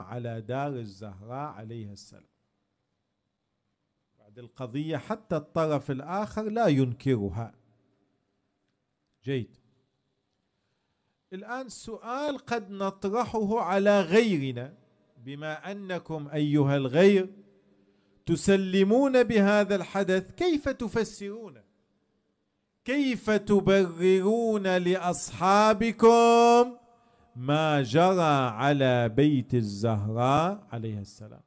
على دار الزهراء عليها السلام بعد القضية حتى الطرف الآخر لا ينكرها جيد الآن سؤال قد نطرحه على غيرنا بما أنكم أيها الغير تسلمون بهذا الحدث كيف تفسرونه كيف تبررون لأصحابكم ما جرى على بيت الزهراء عليها السلام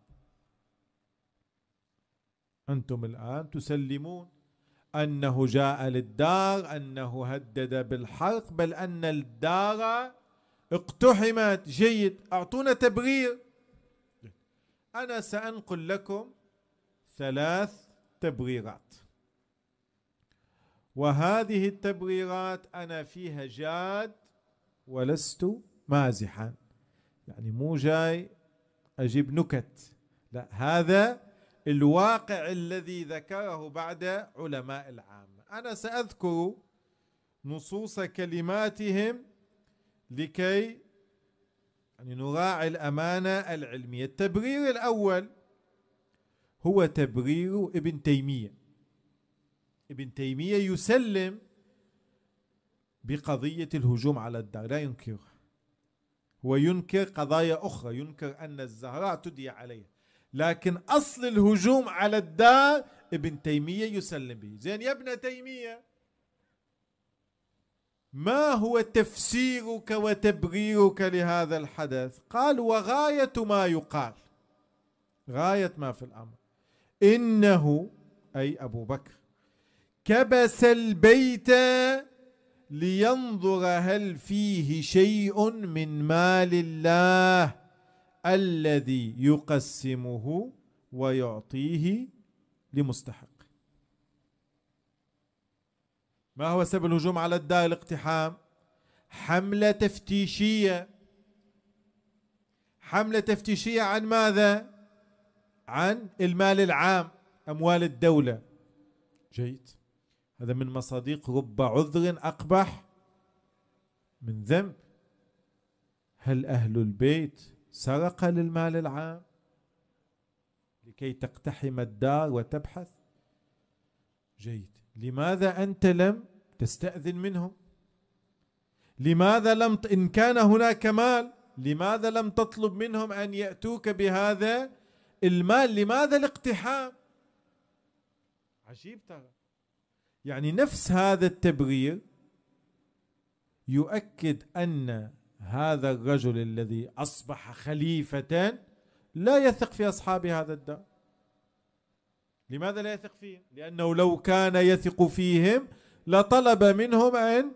أنتم الآن تسلمون أنه جاء للدار أنه هدد بالحرق بل أن الدار اقتحمت جيد أعطونا تبرير أنا سأنقل لكم ثلاث تبريرات وهذه التبريرات أنا فيها جاد ولست مازحا يعني مو جاي أجيب نكت لا هذا الواقع الذي ذكره بعد علماء العامة أنا سأذكر نصوص كلماتهم لكي يعني نراعي الأمانة العلمية التبرير الأول هو تبرير ابن تيمية ابن تيمية يسلم بقضية الهجوم على الدار لا ينكرها وينكر قضايا أخرى ينكر أن الزهراء تدي عليها لكن أصل الهجوم على الدار ابن تيمية يسلم به زين يا ابن تيمية ما هو تفسيرك وتبريرك لهذا الحدث قال وغاية ما يقال غاية ما في الأمر إنه أي أبو بكر كبس البيت لينظر هل فيه شيء من مال الله الذي يقسمه ويعطيه لمستحق ما هو سبب الهجوم على الدار الاقتحام حملة تفتيشية حملة تفتيشية عن ماذا عن المال العام أموال الدولة جيد هذا من مصادق رب عذر أقبح من ذنب هل أهل البيت سرق للمال العام لكي تقتحم الدار وتبحث جيد لماذا أنت لم تستأذن منهم لماذا لم إن كان هناك مال لماذا لم تطلب منهم أن يأتوك بهذا المال لماذا الاقتحام عجيب ترى يعني نفس هذا التبرير يؤكد ان هذا الرجل الذي اصبح خليفه لا يثق في اصحاب هذا الدار لماذا لا يثق فيهم لانه لو كان يثق فيهم لطلب منهم ان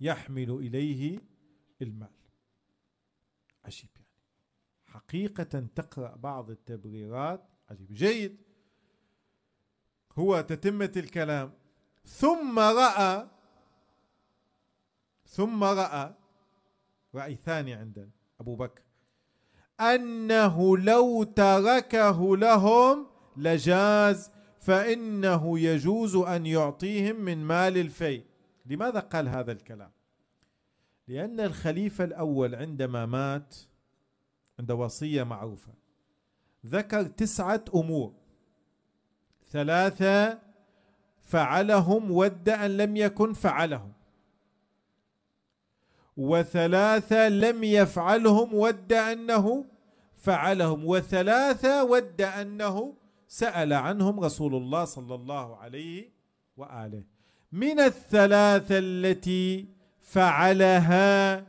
يحملوا اليه المال عجيب يعني حقيقه تقرا بعض التبريرات عجيب جيد هو تتمه الكلام ثم رأى ثم رأى رأي ثاني عندنا أبو بكر أنه لو تركه لهم لجاز فإنه يجوز أن يعطيهم من مال الفي لماذا قال هذا الكلام لأن الخليفة الأول عندما مات عند وصية معروفة ذكر تسعة أمور ثلاثة فعلهم ود أن لم يكن فعلهم وثلاثة لم يفعلهم ود أنه فعلهم وثلاثة ود أنه سأل عنهم رسول الله صلى الله عليه وآله من الثلاثة التي فعلها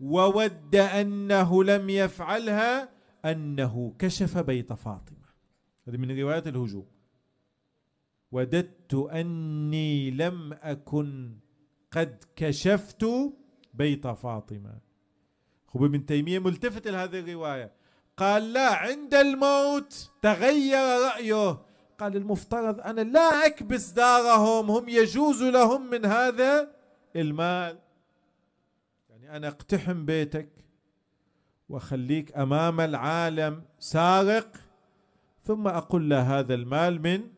وود أنه لم يفعلها أنه كشف بيت فاطمة هذه من روايات الهجوم وددت أني لم أكن قد كشفت بيت فاطمة خب ابن تيمية ملتفت لهذه الرواية قال لا عند الموت تغير رأيه قال المفترض أنا لا أكبس دارهم هم يجوز لهم من هذا المال يعني أنا اقتحم بيتك وخليك أمام العالم سارق ثم أقول له هذا المال من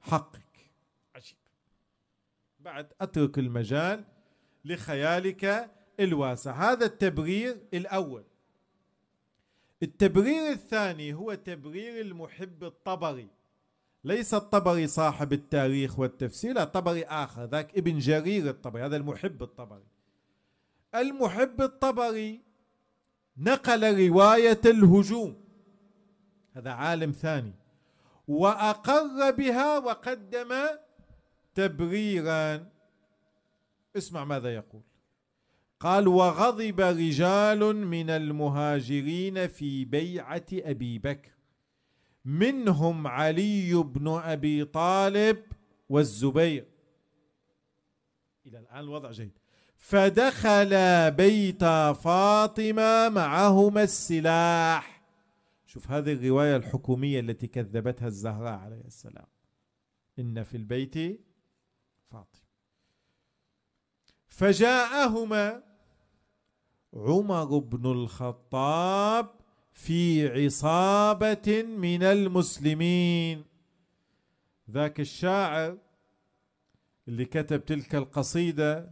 حقك عجيب بعد أترك المجال لخيالك الواسع هذا التبرير الأول التبرير الثاني هو تبرير المحب الطبري ليس الطبري صاحب التاريخ والتفسير لا طبري آخر ذاك ابن جرير الطبري هذا المحب الطبري المحب الطبري نقل رواية الهجوم هذا عالم ثاني وأقر بها وقدم تبريرا اسمع ماذا يقول قال وغضب رجال من المهاجرين في بيعة أبي بكر منهم علي بن أبي طالب والزبير إلى الآن الوضع جيد فدخل بيت فاطمة معهما السلاح شوف هذه الرواية الحكومية التي كذبتها الزهراء عليه السلام إن في البيت فاطمة فجاءهما عمر بن الخطاب في عصابة من المسلمين ذاك الشاعر اللي كتب تلك القصيدة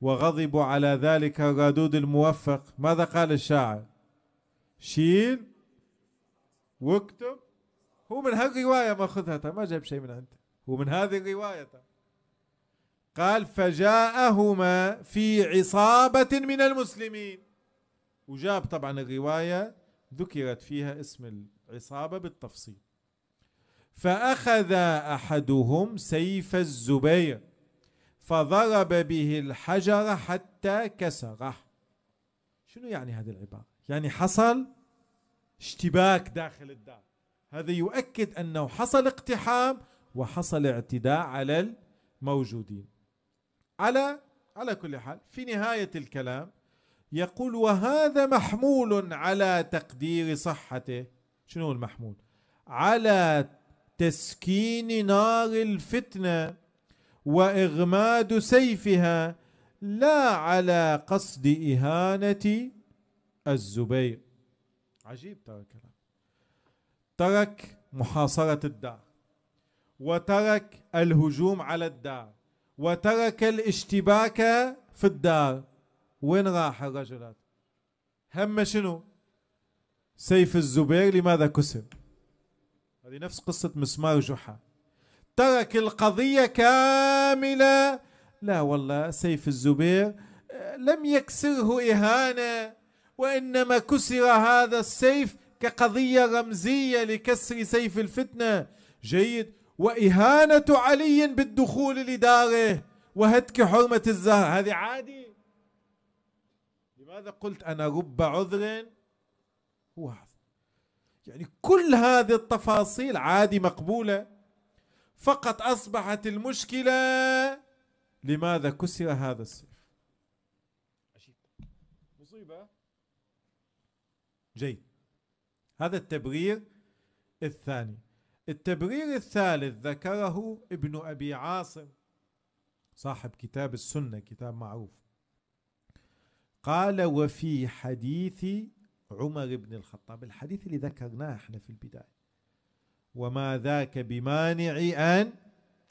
وغضبوا على ذلك الردود الموفق ماذا قال الشاعر شيل واكتب هو من هالرواية ماخذها طيب ما جاب شيء من عنده هو من هذه الرواية طيب. قال فجاءهما في عصابة من المسلمين وجاب طبعا الرواية ذكرت فيها اسم العصابة بالتفصيل فأخذ أحدهم سيف الزبير فضرب به الحجر حتى كسره شنو يعني هذه العبارة يعني حصل اشتباك داخل الدار هذا يؤكد أنه حصل اقتحام وحصل اعتداء على الموجودين على على كل حال في نهاية الكلام يقول وهذا محمول على تقدير صحته شنو المحمول على تسكين نار الفتنة وإغماد سيفها لا على قصد إهانة الزبير عجيب ترى الكلام ترك محاصرة الدار وترك الهجوم على الدار وترك الاشتباك في الدار وين راح الرجل هم شنو سيف الزبير لماذا كسر هذه نفس قصة مسمار جحا ترك القضية كاملة لا والله سيف الزبير آه، لم يكسره إهانة وإنما كسر هذا السيف كقضية رمزية لكسر سيف الفتنة جيد وإهانة علي بالدخول لداره وهتك حرمة الزهر هذه عادي لماذا قلت أنا رب عذر هو يعني كل هذه التفاصيل عادي مقبولة فقط أصبحت المشكلة لماذا كسر هذا السيف جيد هذا التبرير الثاني التبرير الثالث ذكره ابن أبي عاصم صاحب كتاب السنة كتاب معروف قال وفي حديث عمر بن الخطاب الحديث اللي ذكرناه احنا في البداية وما ذاك بمانع أن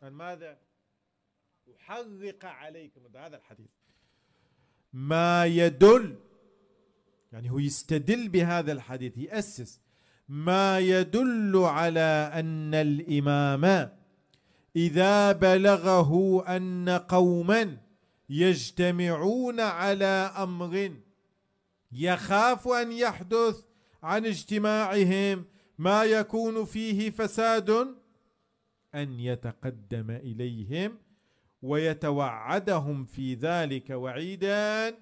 أن ماذا أحرق عليكم هذا الحديث ما يدل يعني هو يستدل بهذا الحديث يأسس ما يدل على أن الإمام إذا بلغه أن قوما يجتمعون على أمر يخاف أن يحدث عن اجتماعهم ما يكون فيه فساد أن يتقدم إليهم ويتوعدهم في ذلك وعيدا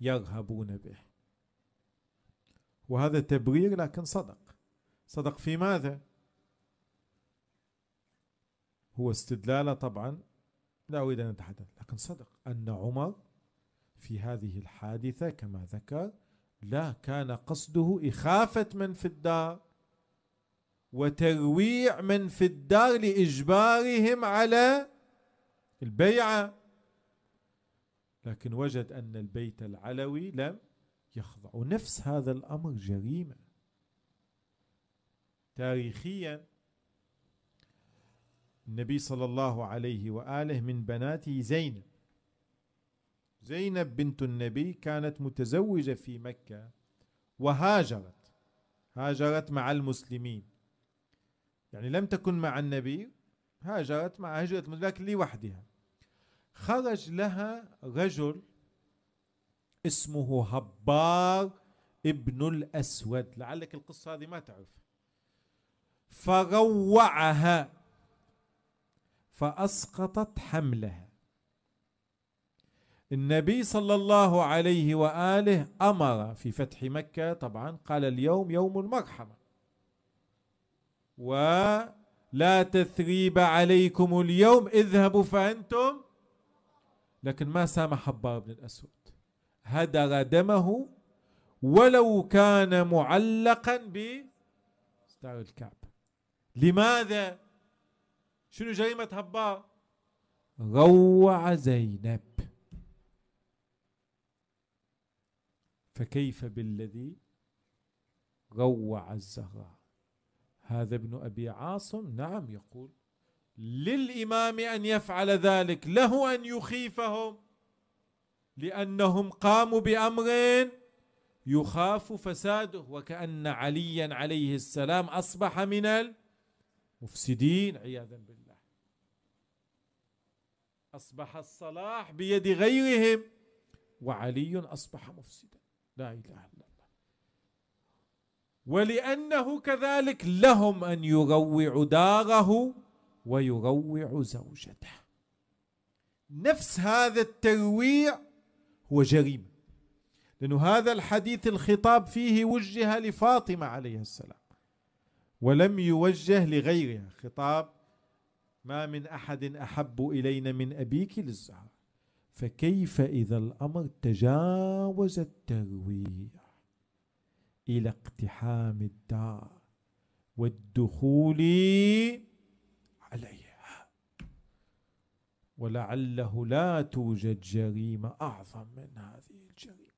يرهبون به وهذا تبرير لكن صدق صدق في ماذا هو استدلاله طبعا لا أريد أن أتحدث لكن صدق أن عمر في هذه الحادثة كما ذكر لا كان قصده إخافة من في الدار وترويع من في الدار لإجبارهم على البيعة لكن وجد أن البيت العلوي لم يخضع ونفس هذا الأمر جريمة تاريخيا النبي صلى الله عليه وآله من بناته زينب زينب بنت النبي كانت متزوجة في مكة وهاجرت هاجرت مع المسلمين يعني لم تكن مع النبي هاجرت مع هجرة لكن لوحدها خرج لها رجل اسمه هبار ابن الأسود لعلك القصة هذه ما تعرف فروعها فأسقطت حملها النبي صلى الله عليه وآله أمر في فتح مكة طبعا قال اليوم يوم المرحمة ولا تثريب عليكم اليوم اذهبوا فأنتم لكن ما سامح حبار بن الأسود هدر دمه ولو كان معلقا بستار الكعبة لماذا شنو جريمة هبار روع زينب فكيف بالذي روع الزهراء هذا ابن أبي عاصم نعم يقول للإمام أن يفعل ذلك له أن يخيفهم لأنهم قاموا بأمر يخاف فساده وكأن عليا عليه السلام أصبح من المفسدين عياذا بالله أصبح الصلاح بيد غيرهم وعلي أصبح مفسدا لا إله إلا الله ولأنه كذلك لهم أن يروع داره ويروع زوجته نفس هذا الترويع هو جريمة لأن هذا الحديث الخطاب فيه وجه لفاطمة عليه السلام ولم يوجه لغيرها خطاب ما من أحد أحب إلينا من أبيك للزهر فكيف إذا الأمر تجاوز الترويع إلى اقتحام الدار والدخول عليها ولعله لا توجد جريمة أعظم من هذه الجريمة